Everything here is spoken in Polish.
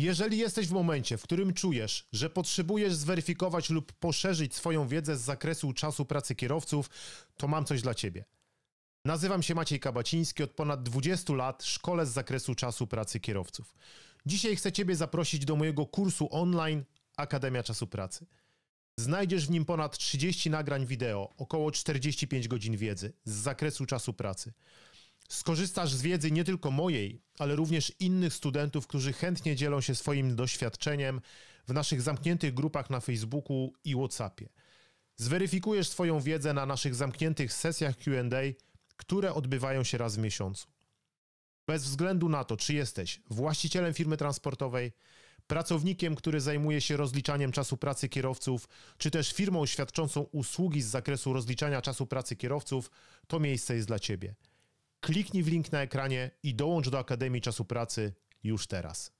Jeżeli jesteś w momencie, w którym czujesz, że potrzebujesz zweryfikować lub poszerzyć swoją wiedzę z zakresu czasu pracy kierowców, to mam coś dla Ciebie. Nazywam się Maciej Kabaciński, od ponad 20 lat szkole z zakresu czasu pracy kierowców. Dzisiaj chcę Ciebie zaprosić do mojego kursu online Akademia Czasu Pracy. Znajdziesz w nim ponad 30 nagrań wideo, około 45 godzin wiedzy z zakresu czasu pracy. Skorzystasz z wiedzy nie tylko mojej, ale również innych studentów, którzy chętnie dzielą się swoim doświadczeniem w naszych zamkniętych grupach na Facebooku i WhatsAppie. Zweryfikujesz swoją wiedzę na naszych zamkniętych sesjach QA, które odbywają się raz w miesiącu. Bez względu na to, czy jesteś właścicielem firmy transportowej, pracownikiem, który zajmuje się rozliczaniem czasu pracy kierowców, czy też firmą świadczącą usługi z zakresu rozliczania czasu pracy kierowców, to miejsce jest dla Ciebie. Kliknij w link na ekranie i dołącz do Akademii Czasu Pracy już teraz.